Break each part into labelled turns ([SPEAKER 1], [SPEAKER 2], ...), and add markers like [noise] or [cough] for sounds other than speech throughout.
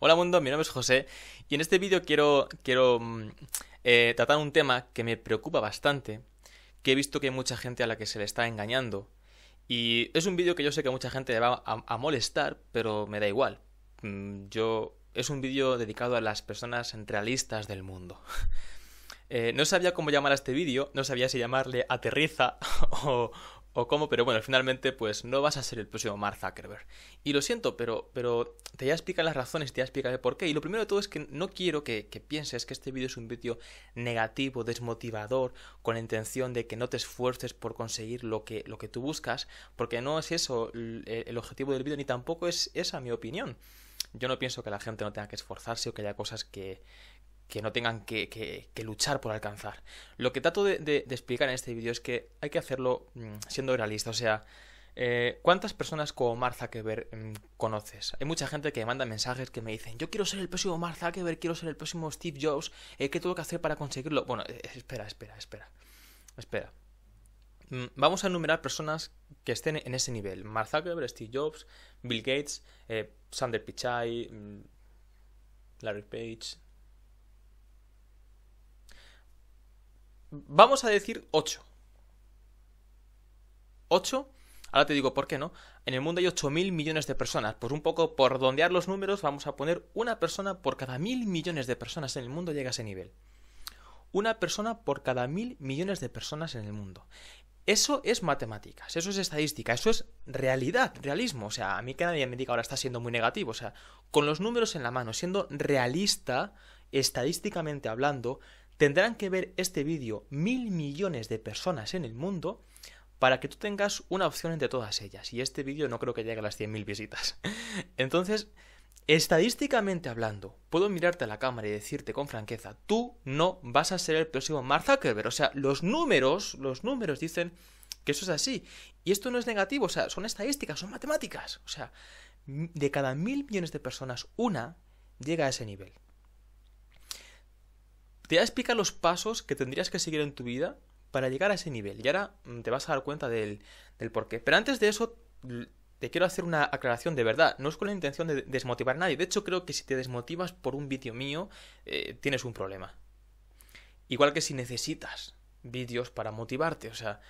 [SPEAKER 1] Hola mundo, mi nombre es José y en este vídeo quiero, mm, eh, tratar un tema que me preocupa bastante, que he visto que hay mucha gente a la que se le está engañando y es un vídeo que yo sé que a mucha gente le va a, molestar, pero me da igual. Mm, yo es un vídeo dedicado a las personas realistas del mundo. [laughs] Eh, no sabía cómo llamar a este vídeo, no sabía si llamarle aterriza [laughs] o, o cómo, pero bueno, finalmente pues no vas a ser el próximo Mark Zuckerberg. Y lo siento, pero, pero te voy a explicar las razones, te voy a explicar el por qué. Y lo primero de todo es que no quiero que, pienses que este vídeo es un vídeo negativo, desmotivador, con la intención de que no te esfuerces por conseguir lo que, lo que tú buscas, porque no es eso e, el objetivo del vídeo, ni tampoco es esa mi opinión. Yo no pienso que la gente no tenga que esforzarse o que haya cosas que, que no tengan que, luchar por alcanzar. Lo que trato de, explicar en este vídeo es que hay que hacerlo mm, siendo realista, o sea, eh, ¿cuántas personas como Mark Zuckerberg mm, conoces? Hay mucha gente que me manda mensajes que me dicen, yo quiero ser el próximo Mark Zuckerberg, quiero ser el próximo Steve Jobs, eh, ¿qué tengo que hacer para conseguirlo? Bueno, eh, espera, espera, espera, espera. Mm, vamos a enumerar personas que estén en ese nivel. Mark Zuckerberg, Steve Jobs, Bill Gates, Sander Pichai, Larry Page, Vamos a decir 8. 8. Ahora te digo por qué, ¿no? En el mundo hay 8.000 millones de personas. Pues un poco por redondear los números, vamos a poner una persona por cada mil millones de personas en el mundo llega a ese nivel. Una persona por cada mil millones de personas en el mundo. Eso es matemáticas, eso es estadística, eso es realidad, realismo. O sea, a mí que nadie me diga ahora está siendo muy negativo. O sea, con los números en la mano, siendo realista, estadísticamente hablando, tendrán que ver este vídeo mil millones de personas en el mundo para que tú tengas una opción entre todas ellas. Y este vídeo no creo que llegue a las 100.000 visitas. [laughs] Entonces, estadísticamente hablando, puedo mirarte a la cámara y decirte con franqueza, tú no vas a ser el próximo Mark Zuckerberg. O sea, los números, los números dicen que eso es así. Y esto no es negativo, o sea, son estadísticas, son matemáticas. O sea, de cada mil millones de personas, una llega a ese nivel. Te voy a explicar los pasos que tendrías que seguir en tu vida para llegar a ese nivel. Y ahora mm, te vas a dar cuenta del, del por qué. Pero antes de eso, te quiero hacer una aclaración de verdad. No es con la intención de desmotivar a nadie. De hecho, creo que si te desmotivas por un vídeo mío, eh, tienes un problema. Igual que si necesitas vídeos para motivarte. O sea,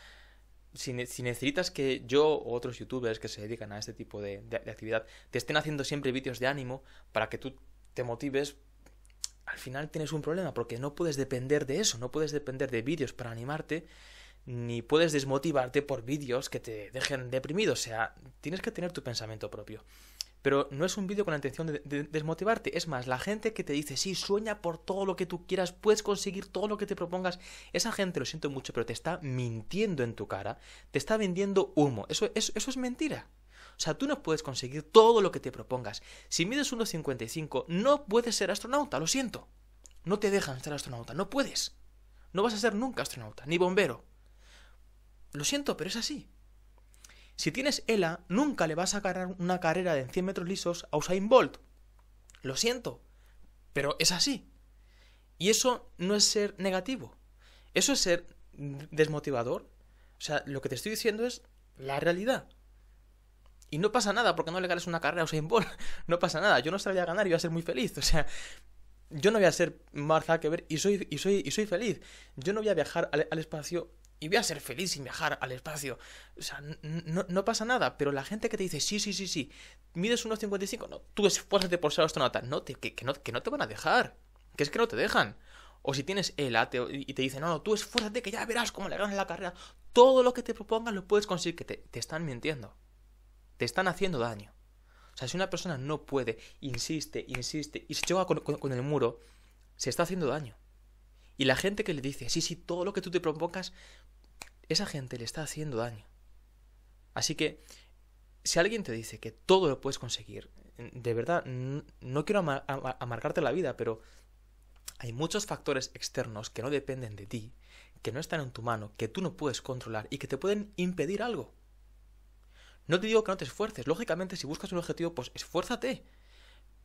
[SPEAKER 1] si, necesitas que yo o otros youtubers que se dedican a este tipo de actividad te estén haciendo siempre vídeos de ánimo para que tú te motives al final tienes un problema porque no puedes depender de eso, no puedes depender de vídeos para animarte, ni puedes desmotivarte por vídeos que te dejen deprimido, o sea, tienes que tener tu pensamiento propio. Pero no es un vídeo con la intención de, desmotivarte, es más, la gente que te dice, sí, sueña por todo lo que tú quieras, puedes conseguir todo lo que te propongas, esa gente, lo siento mucho, pero te está mintiendo en tu cara, te está vendiendo humo, eso es mentira. O sea, tú no puedes conseguir todo lo que te propongas. Si mides 1,55, no puedes ser astronauta, lo siento. No te dejan ser astronauta, no puedes. No vas a ser nunca astronauta, ni bombero. Lo siento, pero es así. Si tienes ELA, nunca le vas a ganar una carrera de 100 metros lisos a Usain Bolt. Lo siento, pero es así. Y eso no es ser negativo. Eso es ser desmotivador. O sea, lo que te estoy diciendo es la realidad. Y no pasa nada porque no le ganes una carrera o Usain [laughs] No pasa nada. Yo no sabía ganar y iba a ser muy feliz. O sea, yo no voy a ser Mark Zuckerberg y soy, soy, y soy feliz. Yo no voy a viajar al, espacio y voy a ser feliz sin viajar al espacio. O sea, no, no, pasa nada. Pero la gente que te dice, sí, sí, sí, sí, mides unos 55, no, tú esfuérzate por ser astronauta. No, te, que, que, no, que no te van a dejar. Que es que no te dejan. O si tienes el ateo y te dicen, no, no, tú esfuérzate que ya verás cómo le ganas la carrera. Todo lo que te propongan lo puedes conseguir, que te están mintiendo te están haciendo daño. O sea, si una persona no puede, insiste, insiste, y se choca con, el muro, se está haciendo daño. Y la gente que le dice, sí, sí, todo lo que tú te provocas, esa gente le está haciendo daño. Así que, si alguien te dice que todo lo puedes conseguir, de verdad, no quiero amargarte la vida, pero hay muchos factores externos que no dependen de ti, que no están en tu mano, que tú no puedes controlar y que te pueden impedir algo. No te digo que no te esfuerces, lógicamente si buscas un objetivo, pues esfuérzate.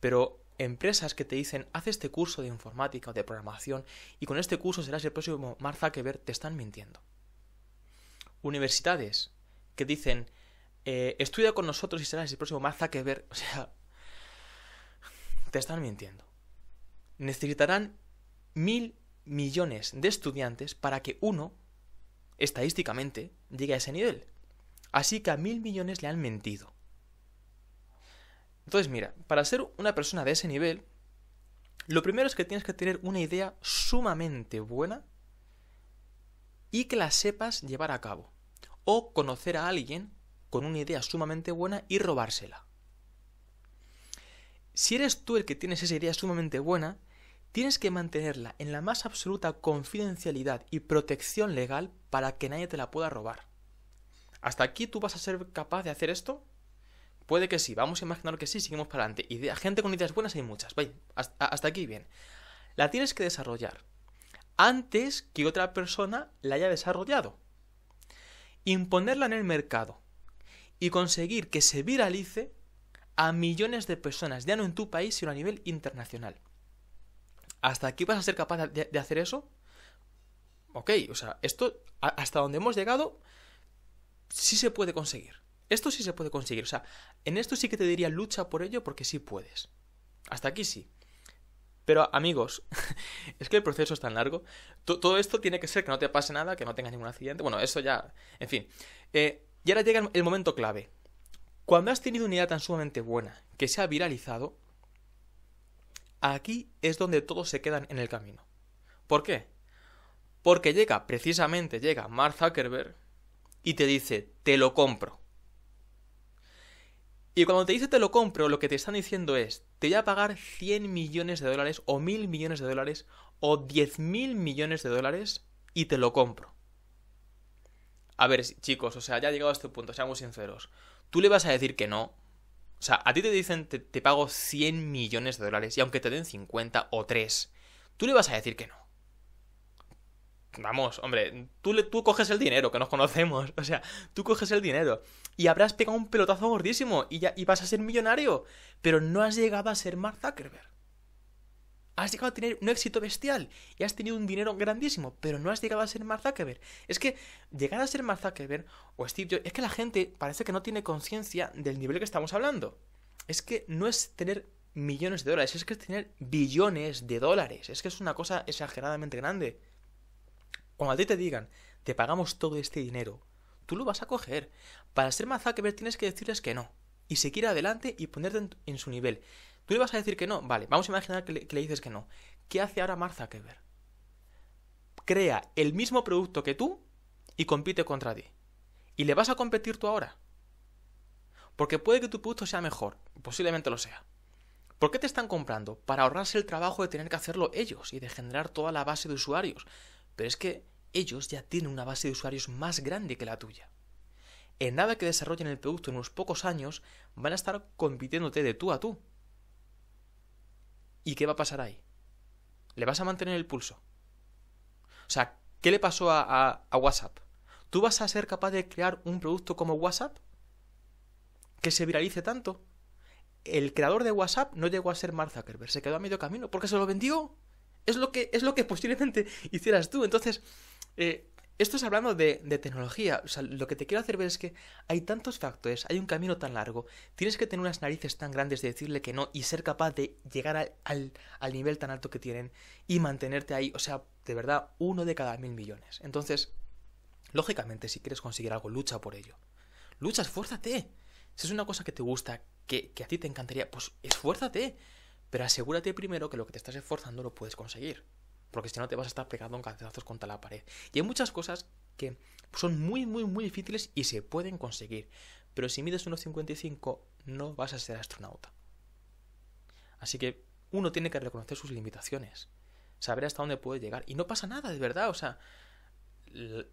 [SPEAKER 1] Pero empresas que te dicen, haz este curso de informática o de programación y con este curso serás el próximo que ver, te están mintiendo. Universidades que dicen, eh, estudia con nosotros y serás el próximo que ver, [laughs] o sea, te están mintiendo. Necesitarán mil millones de estudiantes para que uno, estadísticamente, llegue a ese nivel. Así que a mil millones le han mentido. Entonces, mira, para ser una persona de ese nivel, lo primero es que tienes que tener una idea sumamente buena y que la sepas llevar a cabo. O conocer a alguien con una idea sumamente buena y robársela. Si eres tú el que tienes esa idea sumamente buena, tienes que mantenerla en la más absoluta confidencialidad y protección legal para que nadie te la pueda robar. ¿Hasta aquí tú vas a ser capaz de hacer esto? Puede que sí, vamos a imaginar que sí, seguimos para adelante. Y de, gente con ideas buenas hay muchas. hasta, aquí bien. La tienes que desarrollar antes que otra persona la haya desarrollado. Imponerla en el mercado y conseguir que se viralice a millones de personas, ya no en tu país, sino a nivel internacional. ¿Hasta aquí vas a ser capaz de, de hacer eso? Ok, o sea, esto, hasta donde hemos llegado, sí se puede conseguir. Esto sí se puede conseguir. O sea, en esto sí que te diría lucha por ello porque sí puedes. Hasta aquí sí. Pero amigos, [laughs] es que el proceso es tan largo. todo esto tiene que ser que no te pase nada, que no tengas ningún accidente. Bueno, eso ya. En fin. Eh, y ahora llega el momento clave. Cuando has tenido una idea tan sumamente buena que se ha viralizado, aquí es donde todos se quedan en el camino. ¿Por qué? Porque llega, precisamente llega Mark Zuckerberg y te dice, te lo compro. Y cuando te dice te lo compro, lo que te están diciendo es, te voy a pagar 100 millones de dólares o 1000 millones de dólares o 10.000 mil millones de dólares y te lo compro. A ver, chicos, o sea, ya ha llegado a este punto, seamos sinceros. Tú le vas a decir que no. O sea, a ti te dicen te pago 100 millones de dólares y aunque te den 50 o 3, tú le vas a decir que no. Vamos, hombre, tú, le, tú coges el dinero, que nos conocemos. [laughs] O sea, tú coges el dinero y habrás pegado un pelotazo gordísimo y, ya, y vas a ser millonario. Pero no has llegado a ser Mark Zuckerberg. Has llegado a tener un éxito bestial y has tenido un dinero grandísimo, pero no has llegado a ser Mark Zuckerberg. Es que llegar a ser Mark Zuckerberg o Steve Jobs, es que la gente parece que no tiene conciencia del nivel que estamos hablando. Es que no es tener millones de dólares, es que es tener billones de dólares. Es que es una cosa exageradamente grande. Cuando a ti te digan, te pagamos todo este dinero, tú lo vas a coger. Para ser más Zuckerberg tienes que decirles que no. Y seguir adelante y ponerte en, su nivel. Tú le vas a decir que no. Vale, vamos a imaginar que le, dices que no. ¿Qué hace ahora Mark Zuckerberg? Crea el mismo producto que tú y compite contra ti. ¿Y le vas a competir tú ahora? Porque puede que tu producto sea mejor, posiblemente lo sea. ¿Por qué te están comprando? Para ahorrarse el trabajo de tener que hacerlo ellos y de generar toda la base de usuarios. Pero es que ellos ya tienen una base de usuarios más grande que la tuya. En nada que desarrollen el producto en unos pocos años, van a estar compitiéndote de tú a tú. ¿Y qué va a pasar ahí? ¿Le vas a mantener el pulso? O sea, ¿qué le pasó a, a, WhatsApp? ¿Tú vas a ser capaz de crear un producto como WhatsApp? Que se viralice tanto. El creador de WhatsApp no llegó a ser Mark Zuckerberg, se quedó a medio camino porque se lo vendió. Es lo que, es lo que posiblemente [laughs] hicieras tú. Entonces, eh, esto es hablando de, de, tecnología. O sea, lo que te quiero hacer ver es que hay tantos factores, hay un camino tan largo, tienes que tener unas narices tan grandes de decirle que no y ser capaz de llegar al, al, nivel tan alto que tienen y mantenerte ahí. O sea, de verdad, uno de cada mil millones. Entonces, lógicamente, si quieres conseguir algo, lucha por ello. Lucha, esfuérzate. Si es una cosa que te gusta, que, que a ti te encantaría, pues esfuérzate. Pero asegúrate primero que lo que te estás esforzando lo puedes conseguir. Porque si no te vas a estar pegando en cancelazos contra la pared. Y hay muchas cosas que son muy, muy, muy difíciles y se pueden conseguir. Pero si mides 1,55 no vas a ser astronauta. Así que uno tiene que reconocer sus limitaciones. Saber hasta dónde puede llegar. Y no pasa nada, de verdad. O sea, la,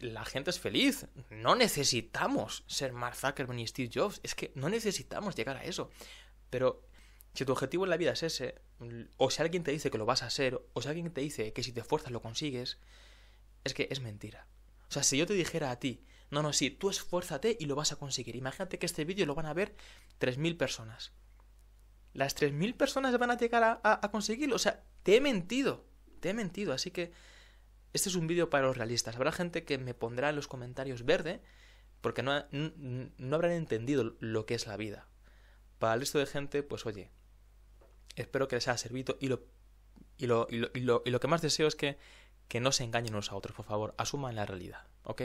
[SPEAKER 1] la, gente es feliz. No necesitamos ser Mark Zuckerberg ni Steve Jobs. Es que no necesitamos llegar a eso. Pero si tu objetivo en la vida es ese, o si alguien te dice que lo vas a hacer, o si alguien te dice que si te esfuerzas lo consigues, es que es mentira. O sea, si yo te dijera a ti, no, no, sí, tú esfuérzate y lo vas a conseguir. Imagínate que este vídeo lo van a ver 3.000 personas. Las 3.000 personas van a llegar a, conseguirlo. O sea, te he mentido. Te he mentido. Así que este es un vídeo para los realistas. Habrá gente que me pondrá en los comentarios verde porque no, no habrán entendido lo que es la vida. Para el resto de gente, pues oye, Espero que les haya servido y lo, y lo, y lo, y lo, que más deseo es que, que no se engañen unos a otros, por favor, asuman la realidad, ¿ok?